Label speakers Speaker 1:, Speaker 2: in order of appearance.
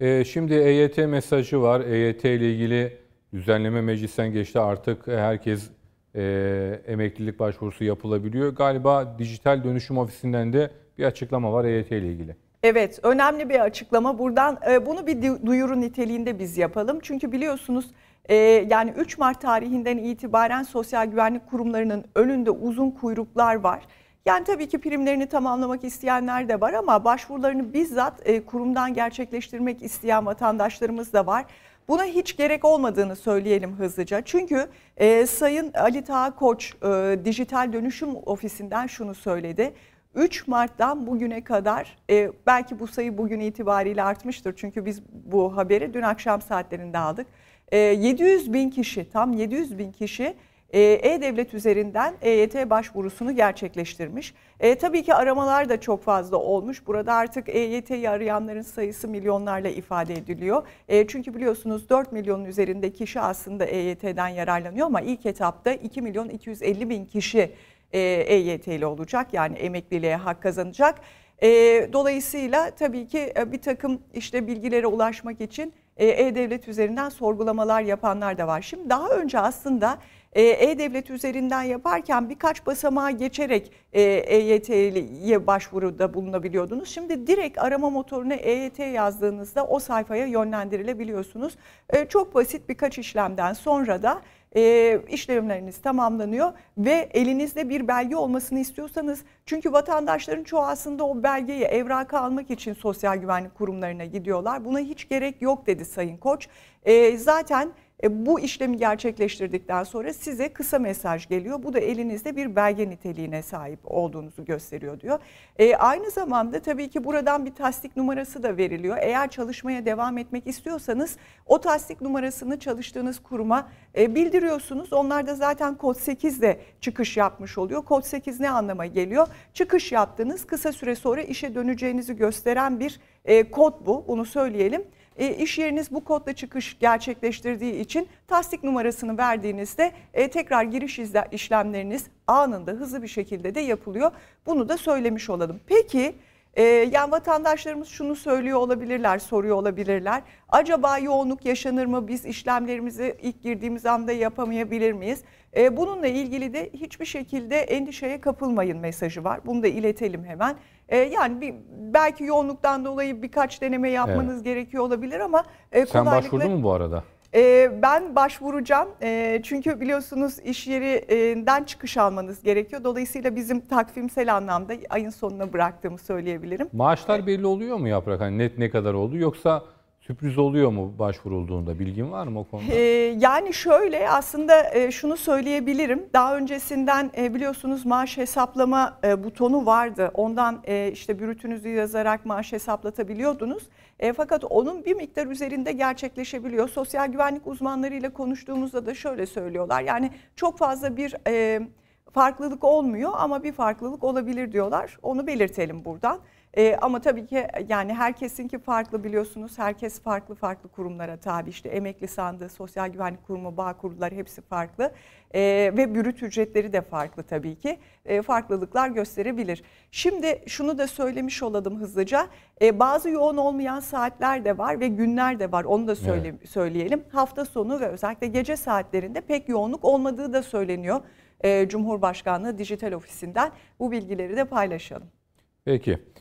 Speaker 1: Ee, şimdi EYT mesajı var. EYT ile ilgili düzenleme meclisten geçti. Artık herkes e, emeklilik başvurusu yapılabiliyor. Galiba dijital dönüşüm ofisinden de bir açıklama var EYT ile ilgili.
Speaker 2: Evet, önemli bir açıklama. Buradan e, bunu bir duyuru niteliğinde biz yapalım. Çünkü biliyorsunuz e, yani 3 Mart tarihinden itibaren sosyal güvenlik kurumlarının önünde uzun kuyruklar var. Yani tabii ki primlerini tamamlamak isteyenler de var ama başvurularını bizzat e, kurumdan gerçekleştirmek isteyen vatandaşlarımız da var. Buna hiç gerek olmadığını söyleyelim hızlıca. Çünkü e, Sayın Ali Taha Koç e, Dijital Dönüşüm Ofisi'nden şunu söyledi. 3 Mart'tan bugüne kadar e, belki bu sayı bugün itibariyle artmıştır. Çünkü biz bu haberi dün akşam saatlerinde aldık. E, 700 bin kişi tam 700 bin kişi ee, E-Devlet üzerinden EYT başvurusunu gerçekleştirmiş. E, tabii ki aramalar da çok fazla olmuş. Burada artık EYT'yi arayanların sayısı milyonlarla ifade ediliyor. E, çünkü biliyorsunuz 4 milyonun üzerinde kişi aslında EYT'den yararlanıyor ama ilk etapta 2 milyon 250 bin kişi EYT'li e olacak. Yani emekliliğe hak kazanacak. E, dolayısıyla tabii ki e, bir takım işte bilgilere ulaşmak için e, e-Devlet üzerinden sorgulamalar yapanlar da var. Şimdi daha önce aslında e, E-Devlet üzerinden yaparken birkaç basamağa geçerek EYT'ye e başvuruda bulunabiliyordunuz. Şimdi direkt arama motoruna EYT yazdığınızda o sayfaya yönlendirilebiliyorsunuz. E, çok basit birkaç işlemden sonra da işlemleriniz tamamlanıyor ve elinizde bir belge olmasını istiyorsanız çünkü vatandaşların çoğu aslında o belgeyi evraka almak için sosyal güvenlik kurumlarına gidiyorlar. Buna hiç gerek yok dedi Sayın Koç. E, zaten e, bu işlemi gerçekleştirdikten sonra size kısa mesaj geliyor. Bu da elinizde bir belge niteliğine sahip olduğunuzu gösteriyor diyor. E, aynı zamanda tabii ki buradan bir tasdik numarası da veriliyor. Eğer çalışmaya devam etmek istiyorsanız o tasdik numarasını çalıştığınız kuruma e, bildiriyorsunuz. Onlar da zaten kod 8 ile çıkış yapmış oluyor. Kod 8 ne anlama geliyor? Çıkış yaptığınız kısa süre sonra işe döneceğinizi gösteren bir e, kod bu. Bunu söyleyelim e, iş yeriniz bu kodla çıkış gerçekleştirdiği için tasdik numarasını verdiğinizde e, tekrar giriş işlemleriniz anında hızlı bir şekilde de yapılıyor. Bunu da söylemiş olalım. Peki... Ee, yani vatandaşlarımız şunu söylüyor olabilirler, soruyor olabilirler. Acaba yoğunluk yaşanır mı? Biz işlemlerimizi ilk girdiğimiz anda yapamayabilir miyiz? Ee, bununla ilgili de hiçbir şekilde endişeye kapılmayın mesajı var. Bunu da iletelim hemen. Ee, yani bir, belki yoğunluktan dolayı birkaç deneme yapmanız evet. gerekiyor olabilir ama e, Sen kolaylıkla... başvurdun mu bu arada? E, ben başvuracağım e, çünkü biliyorsunuz iş yerinden çıkış almanız gerekiyor. Dolayısıyla bizim takvimsel anlamda ayın sonuna bıraktığımı söyleyebilirim.
Speaker 1: Maaşlar belli oluyor mu Yaprak? Hani net ne kadar oldu yoksa sürpriz oluyor mu başvurulduğunda bilgin var mı o konuda?
Speaker 2: Ee, yani şöyle aslında e, şunu söyleyebilirim. Daha öncesinden e, biliyorsunuz maaş hesaplama e, butonu vardı. Ondan işte bürütünüzü yazarak maaş hesaplatabiliyordunuz. E, fakat onun bir miktar üzerinde gerçekleşebiliyor. Sosyal güvenlik uzmanlarıyla konuştuğumuzda da şöyle söylüyorlar. Yani çok fazla bir... E, farklılık olmuyor ama bir farklılık olabilir diyorlar. Onu belirtelim buradan. E, ama tabii ki e, yani herkesinki farklı biliyorsunuz. Herkes farklı farklı kurumlara tabi. işte emekli sandığı, sosyal güvenlik kurumu, bağ kurulları hepsi farklı. E, ve bürüt ücretleri de farklı tabii ki. E, farklılıklar gösterebilir. Şimdi şunu da söylemiş olalım hızlıca. E, bazı yoğun olmayan saatler de var ve günler de var. Onu da söyle, evet. söyleyelim. Hafta sonu ve özellikle gece saatlerinde pek yoğunluk olmadığı da söyleniyor. E, Cumhurbaşkanlığı Dijital Ofisi'nden bu bilgileri de paylaşalım.
Speaker 1: Peki.